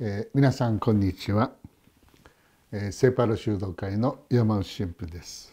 えー、皆さんこんにちは、えー、セパロ修道会の山内神父です、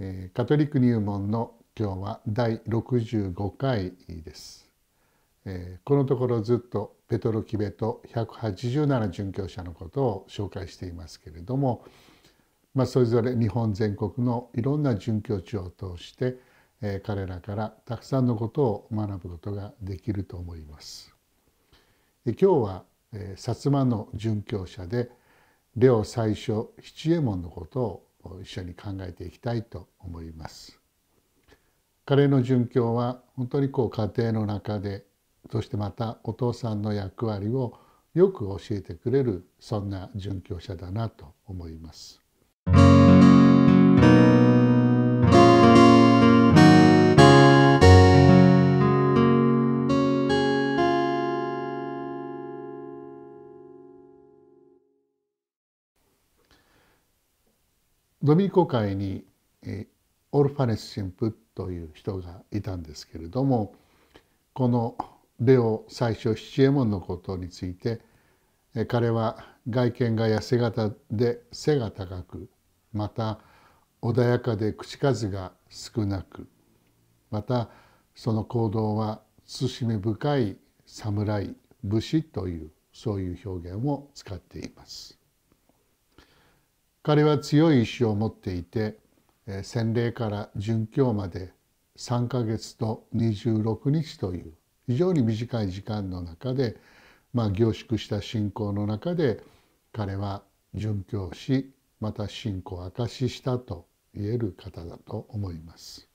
えー、カトリック入門の今日は第65回です、えー、このところずっとペトロキベと187殉教者のことを紹介していますけれどもまあ、それぞれ日本全国のいろんな殉教地を通して、えー、彼らからたくさんのことを学ぶことができると思います。今日は、え薩摩の殉教者でレオ最初七右衛門のことを一緒に考えていきたいと思います。彼の殉教は本当にこう家庭の中でそしてまたお父さんの役割をよく教えてくれるそんな殉教者だなと思います。ドミニコ会にオルファネス神父という人がいたんですけれどもこのレオ最初七右衛門のことについて彼は外見が痩せ型で背が高くまた穏やかで口数が少なくまたその行動は慎み深い侍武士というそういう表現を使っています。彼は強い意志を持っていて洗礼から殉教まで3ヶ月と26日という非常に短い時間の中で、まあ、凝縮した信仰の中で彼は殉教しまた信仰を明かししたと言える方だと思います。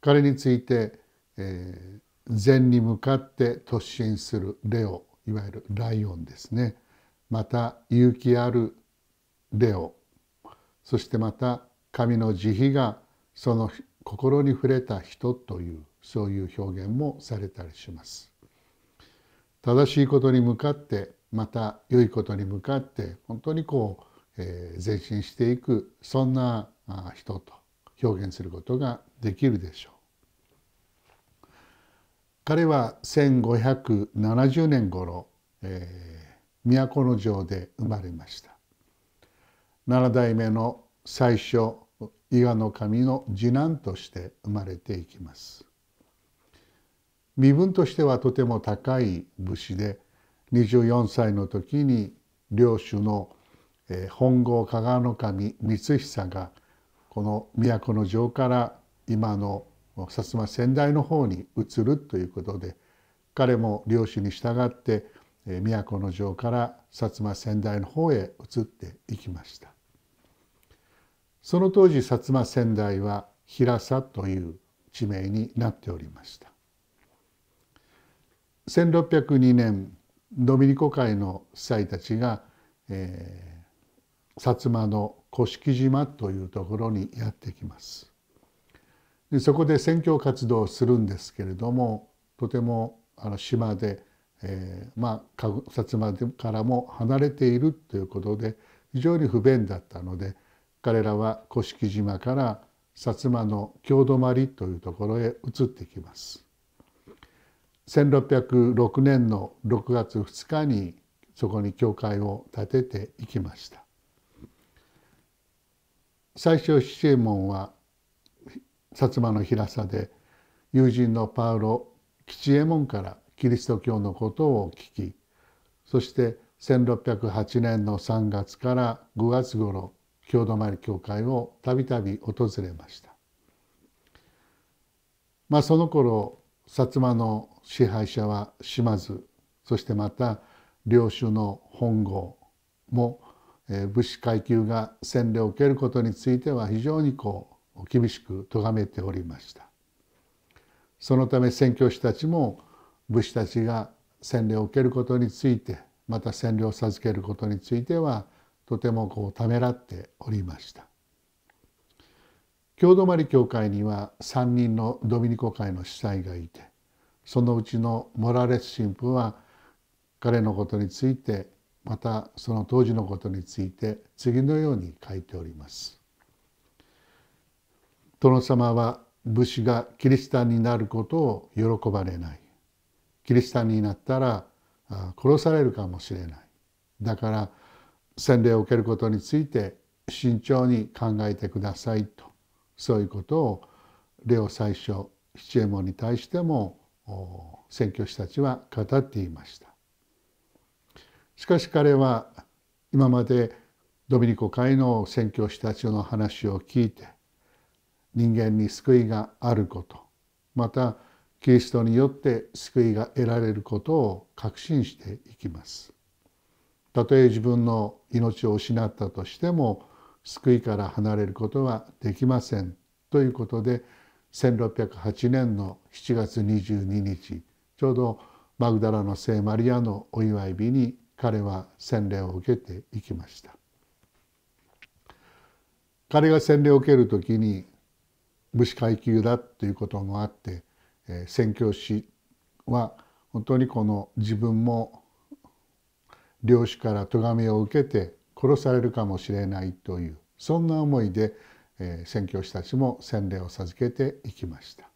彼について、えー、善に向かって突進するレオいわゆるライオンですねまた勇気あるレオそしてまた神の慈悲がその心に触れた人というそういう表現もされたりします。正しいことに向かってまた良いことに向かって本当にこう、えー、前進していくそんな人と表現することができるでしょう。彼は1570年頃、えー、都城で生まれました。7代目の最初伊賀の神の次男として生まれていきます身分としてはとても高い武士で24歳の時に領主の本郷加賀の神光久がこの都の城から今の薩摩仙台の方に移るということで彼も領主に従って都の城から薩摩仙台の方へ移っていきました。その当時薩摩仙台は平佐という地名になっておりました1602年ドミニコ会の夫妻たちが、えー、薩摩の甑島というところにやってきますでそこで宣教活動をするんですけれどもとてもあの島で、えー、まあ薩摩からも離れているということで非常に不便だったので彼らは古式島から薩摩の京泊というところへ移ってきます1606年の6月2日にそこに教会を建てていきました最初七右衛門は薩摩の平さで友人のパウロ吉右衛門からキリスト教のことを聞きそして1608年の3月から5月頃郷土り教会をたびたび訪れましたまあその頃薩摩の支配者は島津そしてまた領主の本郷も武士階級が洗礼を受けることについては非常にこう厳しく咎めておりましたそのため宣教師たちも武士たちが洗礼を受けることについてまた洗礼を授けることについてはとてもこうためらっておりました京泊教会には3人のドミニコ会の司祭がいてそのうちのモラレス神父は彼のことについてまたその当時のことについて次のように書いております。殿様は武士がキリシタンになることを喜ばれない。キリシタンになったら殺されるかもしれない。だから洗礼を受けることについて慎重に考えてくださいとそういうことをレオ最初七右衛門に対しても宣教師たちは語っていましたしかし彼は今までドミニコ会の宣教師たちの話を聞いて人間に救いがあることまたキリストによって救いが得られることを確信していきますたとえ自分の命を失ったとしても救いから離れることはできませんということで1608年の7月22日ちょうどマグダラの聖マリアのお祝い日に彼は洗礼を受けていきました彼が洗礼を受ける時に武士階級だということもあって宣教師は本当にこの自分も漁師から咎めを受けて殺されるかもしれないというそんな思いで、え宣教師たちも洗礼を授けていきました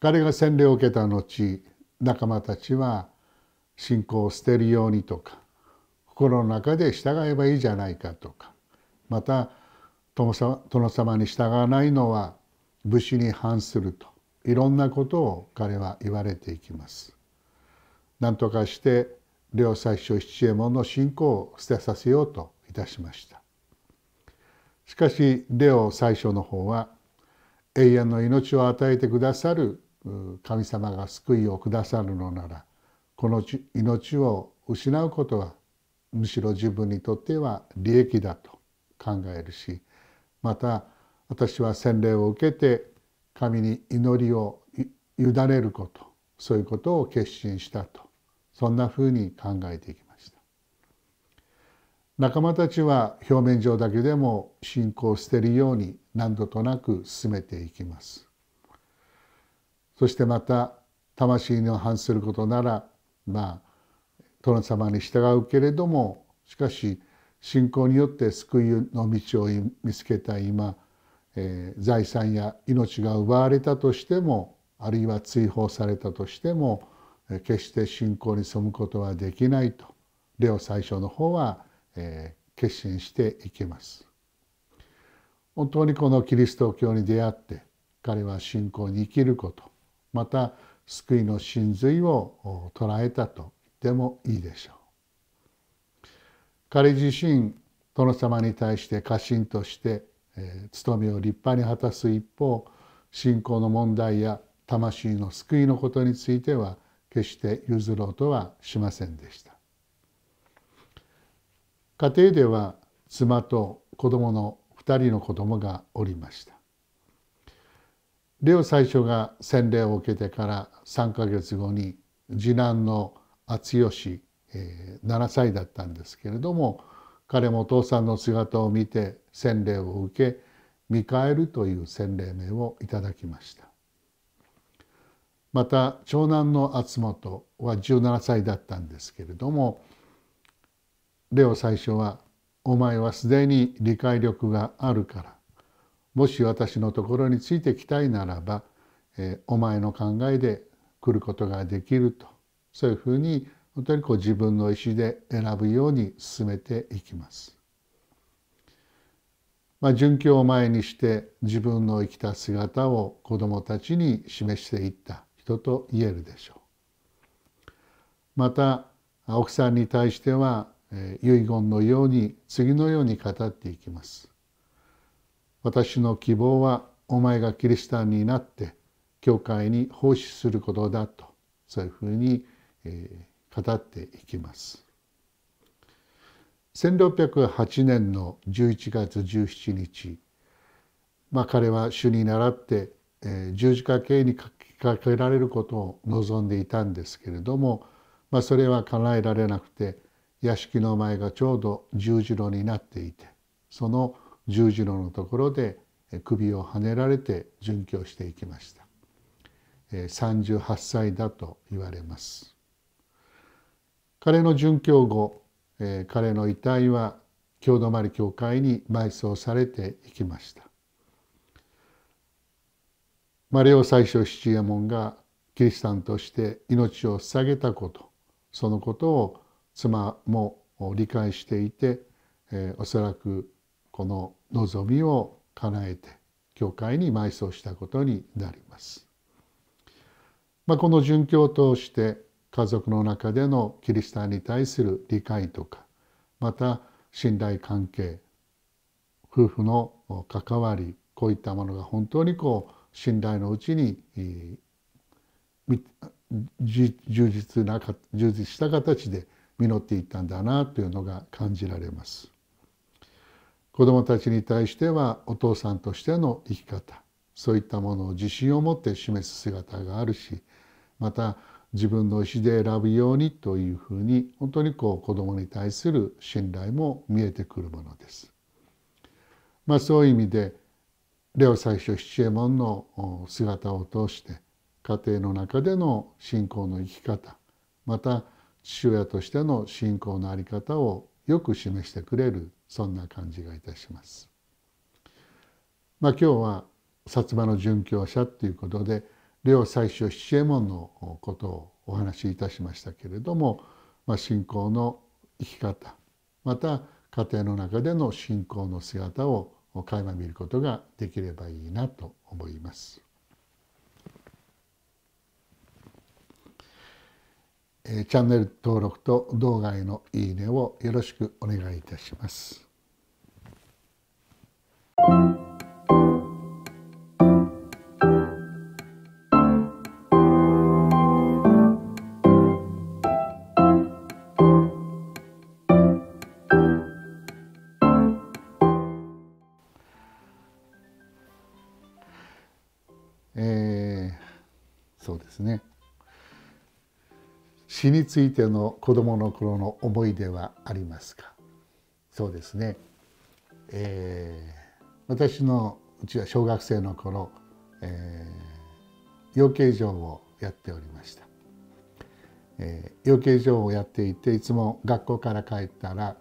彼が洗礼を受けた後仲間たちは信仰を捨てるようにとか心の中で従えばいいじゃないかとかまた殿様に従わないのは武士に反するといろんなことを彼は言われていきます。何とかして両最初七右衛門の信仰を捨てさせようといたしましたしかしレオ最初の方は永遠の命を与えてくださる神様が救いをくださるのならこの命を失うことはむしろ自分にとっては利益だと考えるしまた私は洗礼を受けて神に祈りを委ねることそういうことを決心したとそんなふうに考えていきました仲間たちは表面上だけでも信仰を捨てるように何度となく進めていきますそしてまた魂に反することならまあ殿様に従うけれどもしかし信仰によって救いの道を見つけた今、えー、財産や命が奪われたとしてもあるいは追放されたとしても決して信仰に背むことはできないとレオ最初の方は、え決心していきます。本当にこのキリスト教に出会って彼は信仰に生きることまた救いの真髄を捉えたと言ってもいいでしょう。彼自身殿様に対して家臣として、え務めを立派に果たす一方信仰の問題や魂の救いのことについては決して譲ろうとはしませんでした家庭では妻と子供の2人の子供がおりましたレオ最初が洗礼を受けてから3ヶ月後に次男の厚義、え7歳だったんですけれども彼もお父さんの姿を見て洗礼を受け見返るという洗礼名をいただきましたまた長男の敦本は17歳だったんですけれどもレオ最初は「お前はすでに理解力があるからもし私のところについてきたいならば、えー、お前の考えで来ることができると」そういうふうに本当にこう自分の意思で選ぶように進めていきます。まあ、殉教を前にして自分の生きた姿を子どもたちに示していった人と言えるでしょうまた奥さんに対しては遺言のように次のように語っていきます私の希望はお前がキリシタンになって教会に奉仕することだとそういうふうに語っていきます1608年の11月17日、まあ、彼は主に倣って十字架刑にかかけられることを望んでいたんですけれども、まあ、それは叶えられなくて屋敷の前がちょうど十字路になっていてその十字路のところで首をはねられて殉教していきました38歳だと言われます彼の殉教後彼の遺体は京泊教会に埋葬されていきましたマリオ最初七右衛門がキリシタンとして命を捧げたことそのことを妻も理解していて、えー、おそらくこの望みを叶えて教会に埋葬したことになります。まあ、この殉教を通して家族の中でのキリシタンに対する理解とかまた信頼関係夫婦の関わりこういったものが本当にこう信頼のうちに充実な充実した形で実っていったんだなというのが感じられます。子どもたちに対してはお父さんとしての生き方そういったものを自信を持って示す姿があるしまた自分の意思で選ぶようにというふうに本当にこう子どもに対する信頼も見えてくるものです。まあ、そういう意味でレオ最初七右衛門の姿を通して家庭の中での信仰の生き方また父親としての信仰の在り方をよく示してくれるそんな感じがいたします。まあ、今日は薩摩の殉教者ということでレオ最初七右衛門のことをお話しいたしましたけれども、まあ、信仰の生き方また家庭の中での信仰の姿をを垣間見ることができればいいなと思います。チャンネル登録と動画へのいいねをよろしくお願いいたします。ですね死についての子供の頃の思い出はありますかそうですね、えー、私のうちは小学生の頃、えー、養鶏場をやっておりました、えー、養鶏場をやっていていつも学校から帰ったら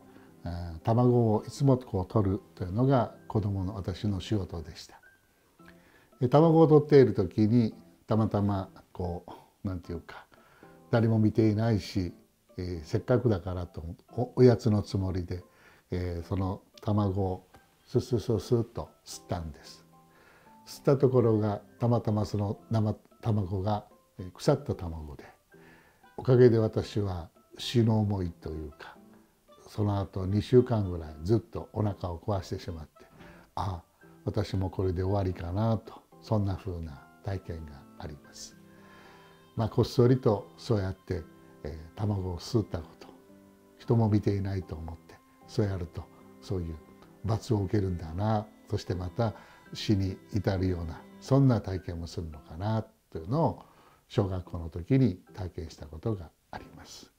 卵をいつもこう取るというのが子供の私の仕事でした卵を取っている時にたまたまこう何ていうか誰も見ていないし、えー、せっかくだからとおやつのつもりで、えー、その卵をスススッと吸ったんです。吸ったところがたまたまその生卵が腐った卵でおかげで私は死の思いというかその後2週間ぐらいずっとお腹を壊してしまってああ私もこれで終わりかなとそんな風な体験があります。まあ、こっそりとそうやって、えー、卵を吸ったこと人も見ていないと思ってそうやるとそういう罰を受けるんだなそしてまた死に至るようなそんな体験もするのかなというのを小学校の時に体験したことがあります。